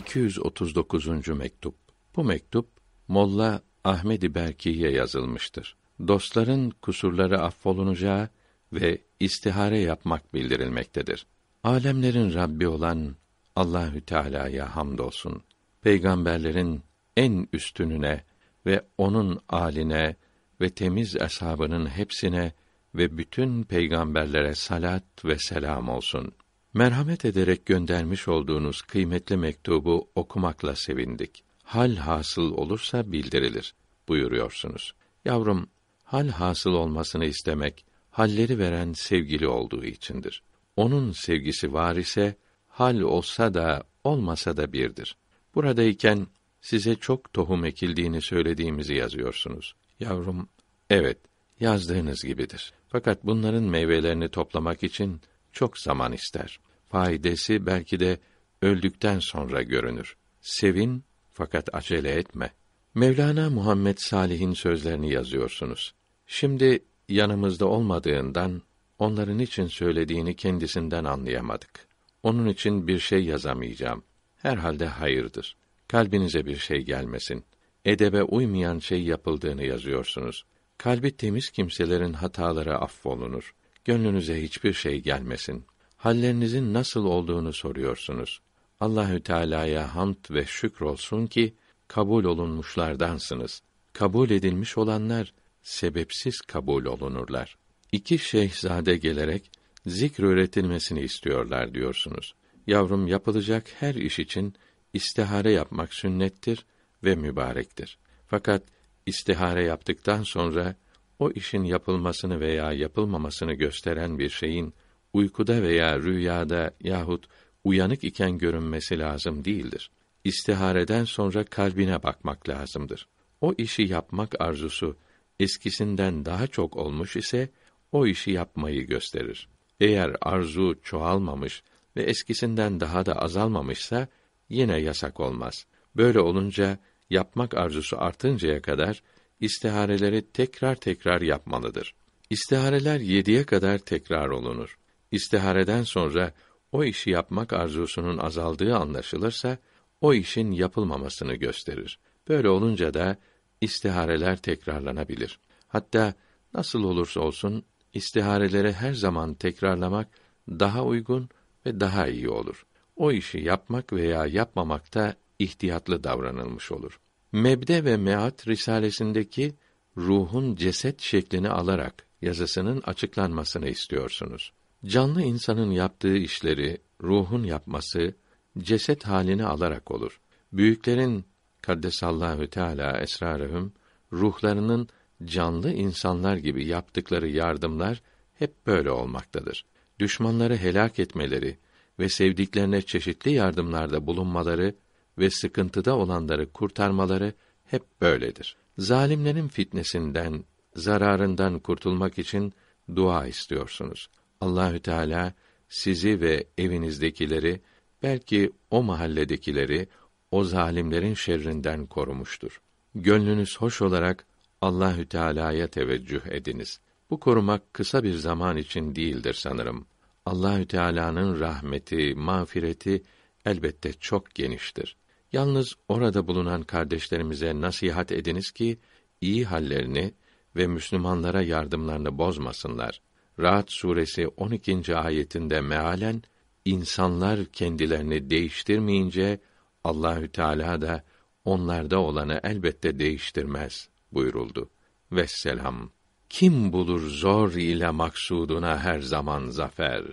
239. mektup. Bu mektup Molla Ahmed Berki'ye yazılmıştır. Dostların kusurları affolunacağı ve istihare yapmak bildirilmektedir. Alemlerin Rabbi olan Allahü Teala'ya hamdolsun. Peygamberlerin en üstününe ve onun aline ve temiz eshabının hepsine ve bütün peygamberlere salat ve selam olsun.'' Merhamet ederek göndermiş olduğunuz kıymetli mektubu okumakla sevindik. Hal hasıl olursa bildirilir buyuruyorsunuz. Yavrum, hal hasıl olmasını istemek halleri veren sevgili olduğu içindir. Onun sevgisi var ise hal olsa da olmasa da birdir. Buradayken size çok tohum ekildiğini söylediğimizi yazıyorsunuz. Yavrum, evet, yazdığınız gibidir. Fakat bunların meyvelerini toplamak için çok zaman ister. Faidesi belki de öldükten sonra görünür. Sevin fakat acele etme. Mevlana Muhammed Salih'in sözlerini yazıyorsunuz. Şimdi yanımızda olmadığından onların için söylediğini kendisinden anlayamadık. Onun için bir şey yazamayacağım. Herhalde hayırdır. Kalbinize bir şey gelmesin. Edebe uymayan şey yapıldığını yazıyorsunuz. Kalbi temiz kimselerin hataları affolunur. Gönlünüze hiçbir şey gelmesin. Hallerinizin nasıl olduğunu soruyorsunuz. Allahü Teala'ya hamd ve şükür olsun ki kabul olunmuşlardansınız. Kabul edilmiş olanlar sebepsiz kabul olunurlar. İki şehzade gelerek zikr öğretilmesini istiyorlar diyorsunuz. Yavrum yapılacak her iş için istihare yapmak sünnettir ve mübarektir. Fakat istihare yaptıktan sonra o işin yapılmasını veya yapılmamasını gösteren bir şeyin uykuda veya rüyada yahut uyanık iken görünmesi lazım değildir. İstihareden sonra kalbine bakmak lazımdır. O işi yapmak arzusu eskisinden daha çok olmuş ise o işi yapmayı gösterir. Eğer arzu çoğalmamış ve eskisinden daha da azalmamışsa yine yasak olmaz. Böyle olunca yapmak arzusu artıncaya kadar istihareleri tekrar tekrar yapmalıdır. İstihareler yediye kadar tekrar olunur. İstihareden sonra o işi yapmak arzusunun azaldığı anlaşılırsa, o işin yapılmamasını gösterir. Böyle olunca da istihareler tekrarlanabilir. Hatta nasıl olursa olsun istihareleri her zaman tekrarlamak daha uygun ve daha iyi olur. O işi yapmak veya yapmamakta ihtiyatlı davranılmış olur. Mebde ve Meat risalesindeki ruhun ceset şeklini alarak yazısının açıklanmasını istiyorsunuz. Canlı insanın yaptığı işleri ruhun yapması ceset halini alarak olur. Büyüklerin Kaddesallahu Teala esrarühüm ruhlarının canlı insanlar gibi yaptıkları yardımlar hep böyle olmaktadır. Düşmanları helak etmeleri ve sevdiklerine çeşitli yardımlarda bulunmaları ve sıkıntıda olanları kurtarmaları hep böyledir. Zalimlerin fitnesinden, zararından kurtulmak için dua istiyorsunuz. Allahü Teala sizi ve evinizdekileri, belki o mahalledekileri o zalimlerin şerrinden korumuştur. Gönlünüz hoş olarak Allahü Teala'ya teveccüh ediniz. Bu korumak kısa bir zaman için değildir sanırım. Allahü Teala'nın rahmeti, mağfireti elbette çok geniştir. Yalnız orada bulunan kardeşlerimize nasihat ediniz ki iyi hallerini ve Müslümanlara yardımlarını bozmasınlar. Rahat suresi 12. ayetinde mealen insanlar kendilerini değiştirmeyince Allahü Teala da onlarda olanı elbette değiştirmez buyuruldu. Vesselam. Kim bulur zor ile maksuduna her zaman zafer?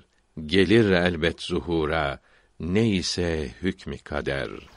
Gelir elbet zuhura, neyse hükmü kader.''